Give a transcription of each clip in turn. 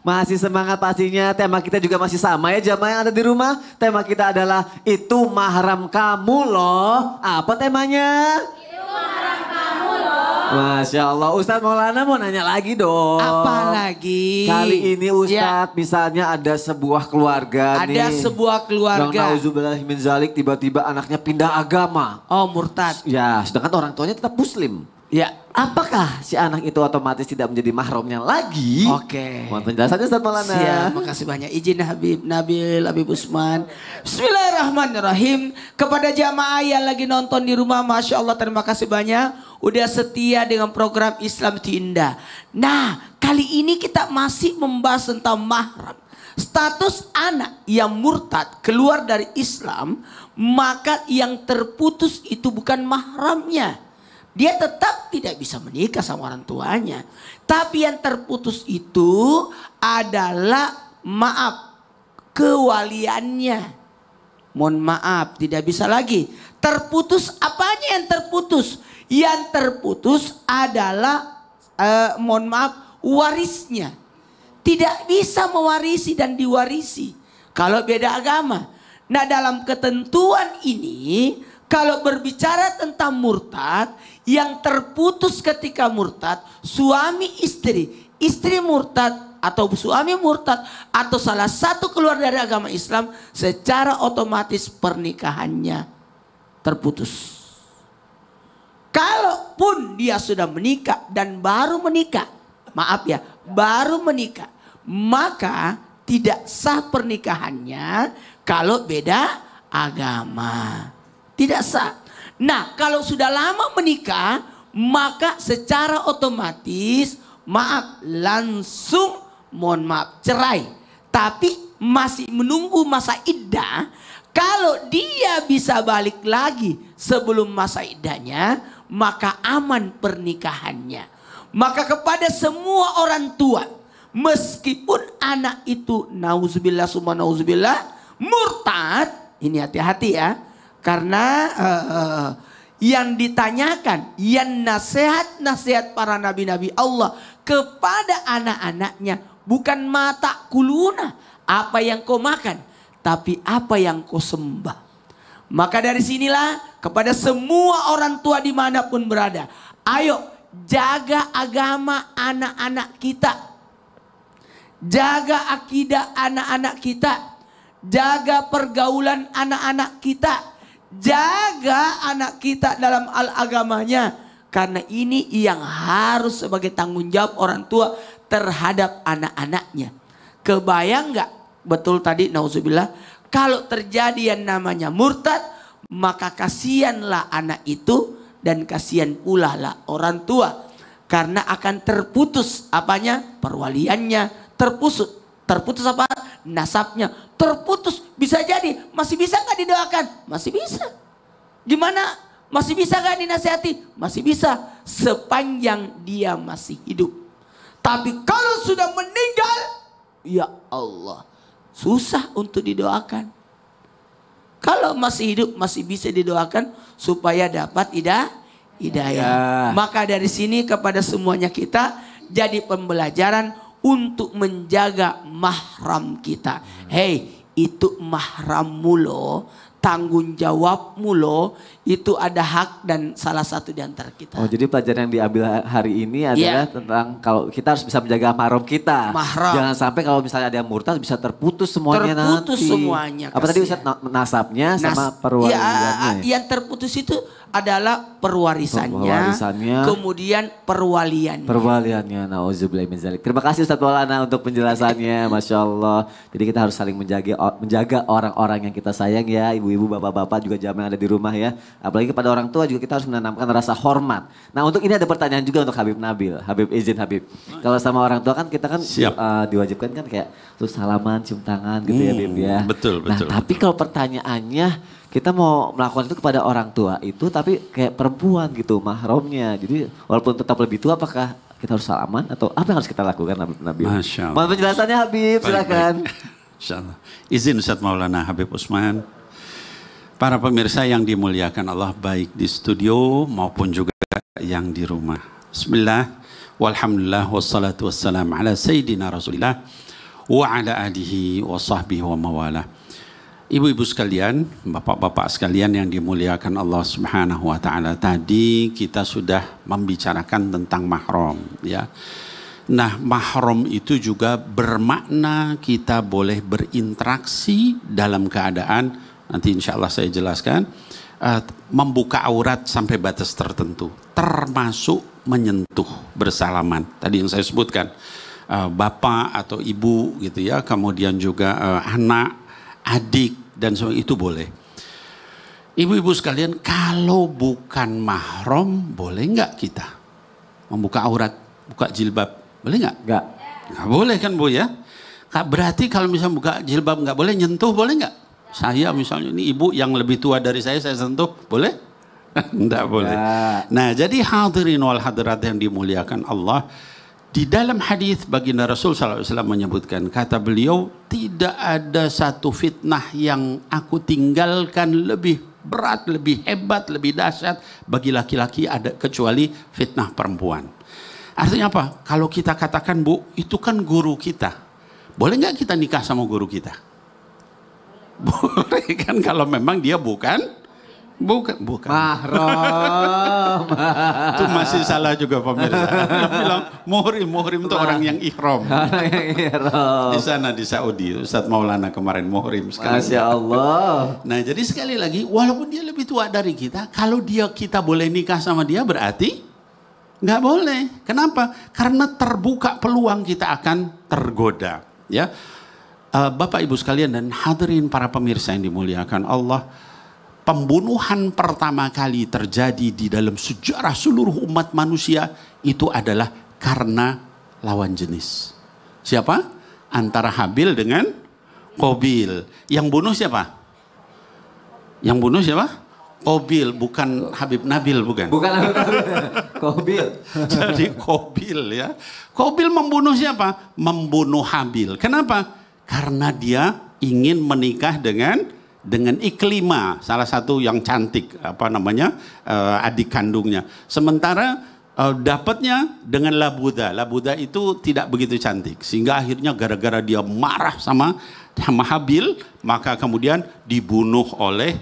Masih semangat pastinya, tema kita juga masih sama ya jamaah yang ada di rumah. Tema kita adalah itu mahram kamu loh. Apa temanya? Itu mahram kamu loh. Masya Allah, Ustadz Maulana mau nanya lagi dong. Apa lagi? Kali ini ya. Ustadz ya. misalnya ada sebuah keluarga ada nih. Ada sebuah keluarga. Yang zalik tiba-tiba anaknya pindah agama. Oh murtad. Ya, sedangkan orang tuanya tetap muslim. Ya. Apakah si anak itu otomatis tidak menjadi mahramnya lagi? Oke. Okay. Mohon penjelasannya Ustaz Maulana. Siap, makasih banyak. Izin Habib Nabil, Habib Usman. Bismillahirrahmanirrahim. Kepada jamaah yang lagi nonton di rumah, Masya Allah terima kasih banyak. Udah setia dengan program Islam Tinda. Nah, kali ini kita masih membahas tentang mahram. Status anak yang murtad keluar dari Islam, maka yang terputus itu bukan mahramnya dia tetap tidak bisa menikah sama orang tuanya. Tapi yang terputus itu adalah maaf kewaliannya. Mohon maaf, tidak bisa lagi. Terputus apanya yang terputus? Yang terputus adalah eh, mohon maaf warisnya. Tidak bisa mewarisi dan diwarisi kalau beda agama. Nah, dalam ketentuan ini kalau berbicara tentang murtad yang terputus ketika murtad suami istri, istri murtad atau suami murtad atau salah satu keluar dari agama Islam secara otomatis pernikahannya terputus. Kalaupun dia sudah menikah dan baru menikah, maaf ya, baru menikah, maka tidak sah pernikahannya kalau beda agama. Tidak sah. Nah, kalau sudah lama menikah, maka secara otomatis maaf langsung mohon maaf cerai. Tapi masih menunggu masa iddah. Kalau dia bisa balik lagi sebelum masa iddahnya, maka aman pernikahannya. Maka kepada semua orang tua, meskipun anak itu nauzubillah summa nauzubillah murtad, ini hati-hati ya karena uh, uh, yang ditanyakan, yang nasihat-nasihat para nabi-nabi Allah kepada anak-anaknya bukan mata kuluna apa yang kau makan, tapi apa yang kau sembah. Maka dari sinilah kepada semua orang tua dimanapun berada. Ayo jaga agama anak-anak kita. Jaga akidah anak-anak kita. Jaga pergaulan anak-anak kita Jaga anak kita dalam al agamanya. Karena ini yang harus sebagai tanggung jawab orang tua terhadap anak-anaknya. Kebayang nggak? Betul tadi nauzubillah. Kalau terjadi yang namanya murtad, maka kasihanlah anak itu dan kasihan pula lah orang tua. Karena akan terputus apanya? Perwaliannya, terputus. Terputus apa? Nasabnya. Terputus bisa jadi, masih bisa nggak didoakan? Masih bisa. Gimana? Masih bisa nggak dinasihati? Masih bisa. Sepanjang dia masih hidup. Tapi kalau sudah meninggal, ya Allah, susah untuk didoakan. Kalau masih hidup masih bisa didoakan supaya dapat idah hidayah. Ya. Maka dari sini kepada semuanya kita jadi pembelajaran untuk menjaga mahram kita. Hei, itu mahrammu lo, tanggung jawabmu lo itu ada hak dan salah satu di antara kita. Oh, jadi pelajaran yang diambil hari ini ya. adalah yeah. tentang kalau kita harus bisa menjaga mahram kita. Mahram. Jangan sampai kalau misalnya ada yang murtad bisa terputus semuanya terputus nanti. Terputus semuanya. Apa tadi Ustaz nasabnya Nas sama perwarisannya? Ya, yang terputus itu adalah perwarisannya, perwarisannya kemudian perwaliannya. Perwaliannya, nauzubillah min zalik. Terima kasih Ustaz Maulana untuk penjelasannya, Masya Allah. Jadi kita harus saling menjaga menjaga orang-orang yang kita sayang ya, ibu-ibu, bapak-bapak juga jamaah ada di rumah ya. Apalagi kepada orang tua juga kita harus menanamkan rasa hormat. Nah untuk ini ada pertanyaan juga untuk Habib Nabil. Habib izin Habib. Kalau sama orang tua kan kita kan Siap. Uh, diwajibkan kan kayak terus salaman, cium tangan gitu ya, ya. hmm, ya Habib ya. Betul, betul. Nah tapi kalau pertanyaannya kita mau melakukan itu kepada orang tua itu tapi kayak perempuan gitu mahromnya. Jadi walaupun tetap lebih tua apakah kita harus salaman atau apa yang harus kita lakukan Habib Masya Allah. Mohon penjelasannya Habib baik, silakan. Baik. Izin Ustaz Maulana Habib Usman. Para pemirsa yang dimuliakan Allah baik di studio maupun juga yang di rumah. Bismillah, walhamdulillah, wassalatu wassalam ala Sayyidina Rasulillah wa ala alihi wa sahbihi wa mawalah. Ibu-ibu sekalian, bapak-bapak sekalian yang dimuliakan Allah Subhanahu wa taala. Tadi kita sudah membicarakan tentang mahram, ya. Nah, mahram itu juga bermakna kita boleh berinteraksi dalam keadaan Nanti insya Allah saya jelaskan. Eh, membuka aurat sampai batas tertentu, termasuk menyentuh bersalaman. Tadi yang saya sebutkan, eh, bapak atau ibu gitu ya, kemudian juga eh, anak, adik dan semua itu boleh. Ibu-ibu sekalian, kalau bukan mahrom boleh nggak kita membuka aurat, buka jilbab, boleh nggak? Nggak. Nggak boleh kan bu ya? Berarti kalau misalnya buka jilbab nggak boleh, nyentuh boleh nggak? Saya misalnya ini ibu yang lebih tua dari saya saya sentuh, boleh? Tidak boleh. Nah, jadi hadirin wal hadirat yang dimuliakan Allah, di dalam hadis baginda Rasul SAW menyebutkan kata beliau tidak ada satu fitnah yang aku tinggalkan lebih berat, lebih hebat, lebih dahsyat bagi laki-laki ada kecuali fitnah perempuan. Artinya apa? Kalau kita katakan bu itu kan guru kita, boleh nggak kita nikah sama guru kita? Boleh kan kalau memang dia bukan bukan bukan. Mahram. Itu masih salah juga pemirsa. bilang muhrim muhrim itu orang yang ihram. di sana di Saudi Ustaz Maulana kemarin muhrim sekali. Allah. Nah, jadi sekali lagi walaupun dia lebih tua dari kita, kalau dia kita boleh nikah sama dia berarti nggak boleh. Kenapa? Karena terbuka peluang kita akan tergoda, ya uh, Bapak Ibu sekalian dan hadirin para pemirsa yang dimuliakan Allah, pembunuhan pertama kali terjadi di dalam sejarah seluruh umat manusia itu adalah karena lawan jenis. Siapa? Antara Habil dengan Kobil. Yang bunuh siapa? Yang bunuh siapa? Kobil, bukan Habib Nabil, bukan? Bukan Habib Nabil, Kobil. Jadi Kobil ya. Kobil membunuh siapa? Membunuh Habil. Kenapa? Karena dia ingin menikah dengan dengan iklima salah satu yang cantik apa namanya uh, adik kandungnya. Sementara uh, dapatnya dengan Labuda. Labuda itu tidak begitu cantik sehingga akhirnya gara-gara dia marah sama sama Habil maka kemudian dibunuh oleh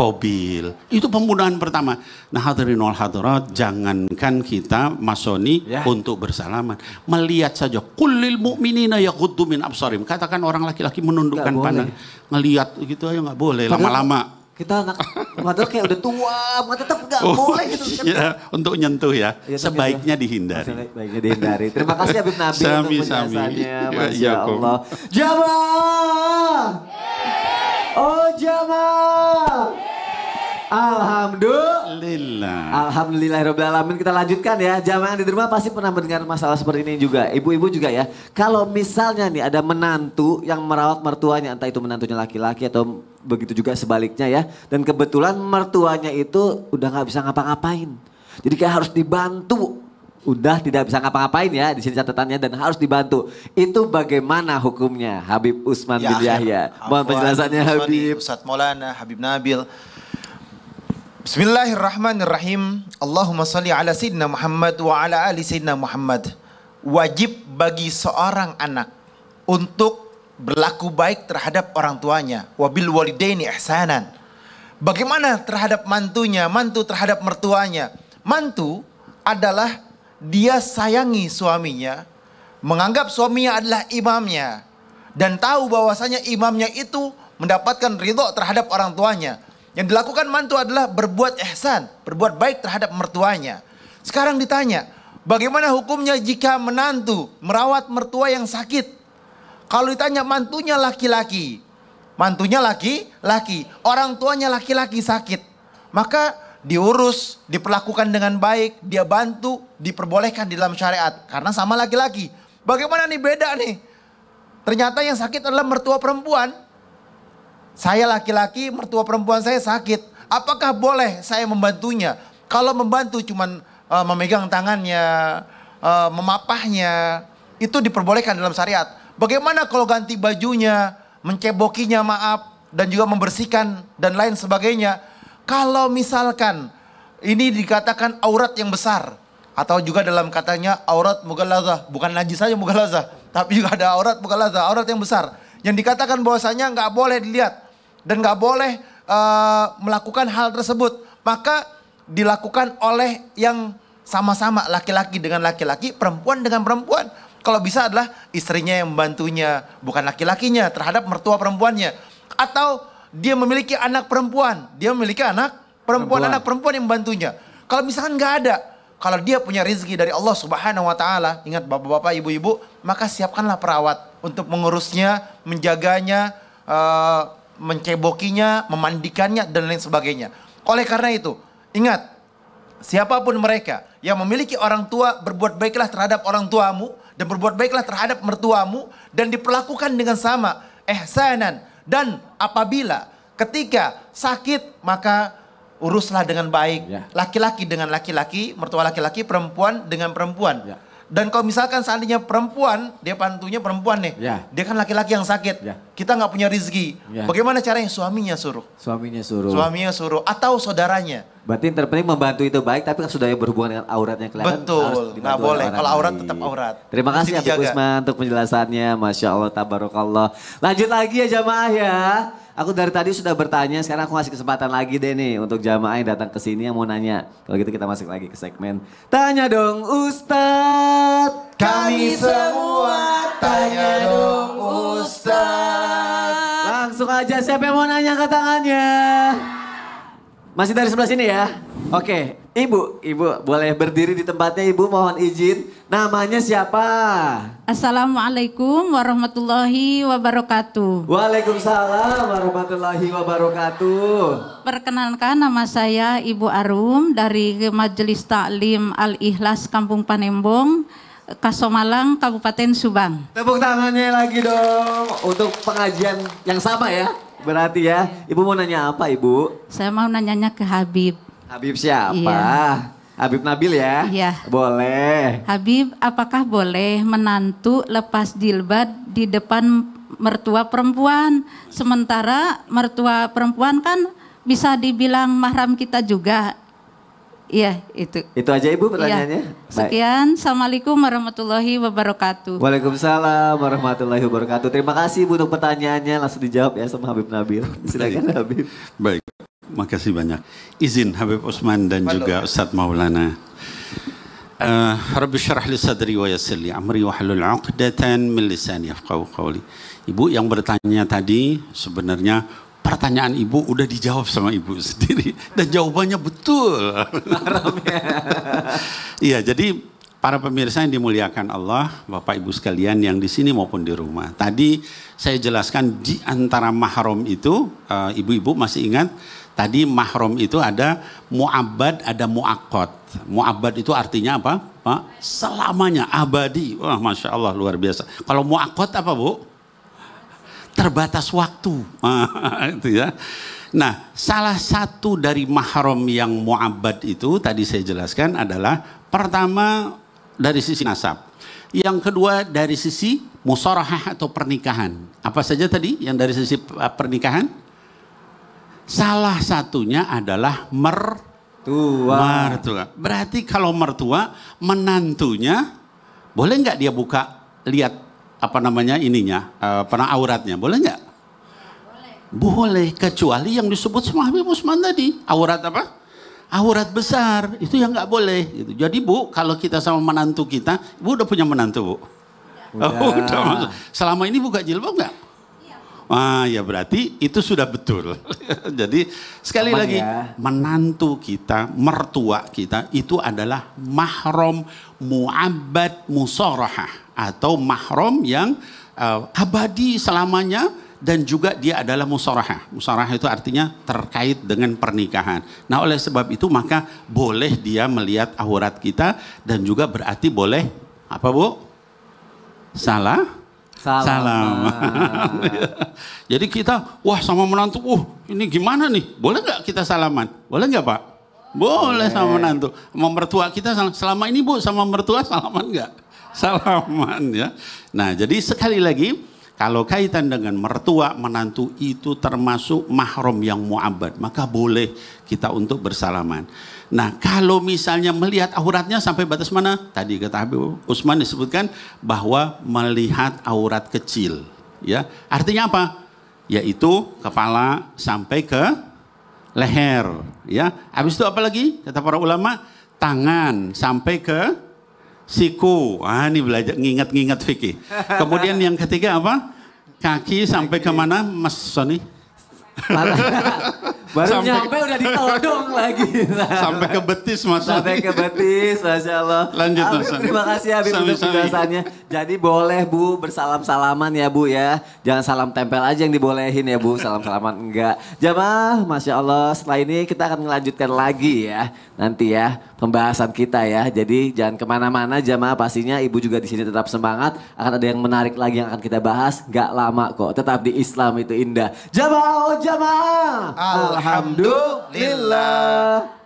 Kobil. Itu pembunuhan pertama. Nah hadirin wal hadirat, jangankan kita masoni ya. untuk bersalaman. Melihat saja, kulil mu'minina ya min absarim. Katakan orang laki-laki menundukkan pandang. melihat gitu aja nggak boleh lama-lama. Kita anak padahal kayak udah tua, tetap nggak oh, boleh gitu. Ya, untuk nyentuh ya, ya sebaiknya ya. dihindari. Sebaiknya dihindari. Terima kasih Habib Nabi sami, untuk sami. Ya, Masya ya, Allah. Jamaah! Oh jamaah! Alhamdulillah. Alhamdulillah Alhamdulillahirobbilalamin. Kita lanjutkan ya. Jamaah di rumah pasti pernah mendengar masalah seperti ini juga. Ibu-ibu juga ya. Kalau misalnya nih ada menantu yang merawat mertuanya, entah itu menantunya laki-laki atau begitu juga sebaliknya ya. Dan kebetulan mertuanya itu udah nggak bisa ngapa-ngapain. Jadi kayak harus dibantu. Udah tidak bisa ngapa-ngapain ya di sini catatannya dan harus dibantu. Itu bagaimana hukumnya Habib Usman ya, bin ya. Yahya? Mohon penjelasannya Habib. Ustaz Maulana, Habib Nabil. Bismillahirrahmanirrahim. Allahumma salli ala Sayyidina Muhammad wa ala ali Sayyidina Muhammad. Wajib bagi seorang anak untuk berlaku baik terhadap orang tuanya. Wabil walidaini ihsanan. Bagaimana terhadap mantunya, mantu terhadap mertuanya. Mantu adalah dia sayangi suaminya, menganggap suaminya adalah imamnya. Dan tahu bahwasanya imamnya itu mendapatkan ridho terhadap orang tuanya yang dilakukan mantu adalah berbuat ihsan, berbuat baik terhadap mertuanya. Sekarang ditanya, bagaimana hukumnya jika menantu merawat mertua yang sakit? Kalau ditanya mantunya laki-laki, mantunya laki-laki, orang tuanya laki-laki sakit. Maka diurus, diperlakukan dengan baik, dia bantu, diperbolehkan di dalam syariat. Karena sama laki-laki. Bagaimana nih beda nih? Ternyata yang sakit adalah mertua perempuan, saya laki-laki, mertua perempuan saya sakit. Apakah boleh saya membantunya? Kalau membantu cuma uh, eh, memegang tangannya, uh, memapahnya, itu diperbolehkan dalam syariat. Bagaimana kalau ganti bajunya, mencebokinya maaf, dan juga membersihkan dan lain sebagainya. Kalau misalkan ini dikatakan aurat yang besar atau juga dalam katanya aurat mughalazah, bukan najis saja mughalazah, tapi juga ada aurat mughalazah, aurat yang besar yang dikatakan bahwasanya nggak boleh dilihat dan nggak boleh uh, melakukan hal tersebut maka dilakukan oleh yang sama-sama laki-laki dengan laki-laki, perempuan dengan perempuan. Kalau bisa adalah istrinya yang membantunya, bukan laki-lakinya terhadap mertua perempuannya. Atau dia memiliki anak perempuan, dia memiliki anak perempuan, perempuan. anak perempuan yang membantunya. Kalau misalkan nggak ada, kalau dia punya rezeki dari Allah Subhanahu wa taala, ingat bapak-bapak, ibu-ibu, maka siapkanlah perawat untuk mengurusnya, menjaganya, uh, mencebokinya, memandikannya dan lain sebagainya. Oleh karena itu, ingat siapapun mereka yang memiliki orang tua berbuat baiklah terhadap orang tuamu dan berbuat baiklah terhadap mertuamu dan diperlakukan dengan sama eh ehsanan dan apabila ketika sakit maka uruslah dengan baik ya. laki-laki ya. dengan laki-laki mertua laki-laki perempuan dengan perempuan ya. Dan kalau misalkan seandainya perempuan, dia pantunya perempuan nih. Ya. Dia kan laki-laki yang sakit. Ya. Kita nggak punya rezeki. Ya. Bagaimana caranya? Suaminya suruh. Suaminya suruh. Suaminya suruh. Atau saudaranya. Berarti yang terpenting membantu itu baik, tapi kan sudah berhubungan dengan auratnya kelihatan. Betul, nggak boleh. Kalau aurat tetap aurat. Terima kasih Abdi ya, Usman untuk penjelasannya. Masya Allah, tabarakallah. Lanjut lagi ya jamaah ya. Aku dari tadi sudah bertanya, sekarang aku kasih kesempatan lagi deh nih untuk jamaah yang datang ke sini yang mau nanya. Kalau gitu kita masuk lagi ke segmen Tanya dong Ustadz. Kami semua tanya dong Ustadz. Langsung aja siapa yang mau nanya ke tangannya? Masih dari sebelah sini ya. Oke, Ibu, Ibu boleh berdiri di tempatnya Ibu mohon izin. Namanya siapa? Assalamualaikum warahmatullahi wabarakatuh. Waalaikumsalam warahmatullahi wabarakatuh. Perkenalkan nama saya Ibu Arum dari Majelis Taklim Al-Ikhlas Kampung Panembong. Kasomalang, Kabupaten Subang. Tepuk tangannya lagi dong untuk pengajian yang sama ya. Berarti ya, Ibu mau nanya apa Ibu? Saya mau nanyanya ke Habib. Habib siapa? Iya. Habib Nabil ya? Iya. Boleh. Habib, apakah boleh menantu lepas jilbab di depan mertua perempuan? Sementara mertua perempuan kan bisa dibilang mahram kita juga. Iya, itu. Itu aja Ibu iya. pertanyaannya. Iya. Sekian, Assalamualaikum warahmatullahi wabarakatuh. Waalaikumsalam warahmatullahi wabarakatuh. Terima kasih Ibu untuk pertanyaannya, langsung dijawab ya sama Habib Nabil. Silakan Habib. Baik, Makasih banyak. Izin Habib Usman dan Halo. juga Ustaz Maulana. Uh, Rabbi syarah li sadri wa yassirli amri wa halul 'uqdatan min lisani afqahu qawli. Ibu yang bertanya tadi sebenarnya pertanyaan ibu udah dijawab sama ibu sendiri dan jawabannya betul. Ya. Iya, jadi Para pemirsa yang dimuliakan Allah, Bapak Ibu sekalian yang di sini maupun di rumah. Tadi saya jelaskan di antara mahram itu, eh, ibu-ibu uh, ibu -ibu masih ingat Tadi mahram itu ada mu'abad, ada mu'akot. Mu'abad itu artinya apa? Pak? Selamanya, abadi. Wah, Masya Allah, luar biasa. Kalau mu'akot apa, Bu? Terbatas waktu. Ah, itu ya. Nah, salah satu dari mahram yang mu'abad itu tadi saya jelaskan adalah pertama dari sisi nasab. Yang kedua dari sisi musorahah atau pernikahan. Apa saja tadi yang dari sisi eh, pernikahan? Salah satunya adalah mertua. Mertua. Berarti kalau mertua menantunya boleh nggak dia buka lihat apa namanya ininya eh, pernah auratnya boleh nggak? Boleh. boleh kecuali yang disebut sama Habib Usman tadi aurat apa? Aurat besar itu yang nggak boleh. Gitu. Jadi bu kalau kita sama menantu kita, bu udah punya menantu bu? Udah. Oh, udah. Selama ini buka jilbab nggak? Ah, ya berarti itu sudah betul. Jadi sekali Aman lagi ya. menantu kita, mertua kita itu adalah mahram muabbad musorahah atau mahram yang uh, abadi selamanya dan juga dia adalah musarahah. Musarahah itu artinya terkait dengan pernikahan. Nah, oleh sebab itu maka boleh dia melihat aurat kita dan juga berarti boleh apa Bu? Salah Salam. Salam. Iya. Jadi kita, wah sama menantu, uh ini gimana nih? Boleh nggak kita salaman? Boleh nggak Pak? Boleh, sama menantu. Sama mertua kita Selama ini Bu sama mertua salaman nggak? Salaman ya. Nah jadi sekali lagi, kalau kaitan dengan mertua, menantu itu termasuk mahram yang mu'abad. Maka boleh kita untuk bersalaman. Nah, kalau misalnya melihat auratnya sampai batas mana? Tadi kata Habib Usman disebutkan bahwa melihat aurat kecil, ya. Artinya apa? Yaitu kepala sampai ke leher, ya. Habis itu apa lagi? Kata para ulama, tangan sampai ke siku. Ah, ini belajar ngingat-ngingat fikih. Kemudian yang ketiga apa? Kaki sampai ke mana Mas Sony? Baru sampai, nyampe udah ditodong lagi. Nah. Sampai ke betis Mas Sampai ke betis, Masya Allah. Lanjut Mas Terima kasih Habib sami, untuk penjelasannya. Jadi boleh Bu bersalam-salaman ya Bu ya. Jangan salam tempel aja yang dibolehin ya Bu. Salam-salaman enggak. Jamaah, Masya Allah setelah ini kita akan melanjutkan lagi ya. Nanti ya pembahasan kita ya. Jadi jangan kemana-mana jamaah pastinya Ibu juga di sini tetap semangat. Akan ada yang menarik lagi yang akan kita bahas. Gak lama kok. Tetap di Islam itu indah. Jamaah, oh jamaah. Allah. Alhamdulillah.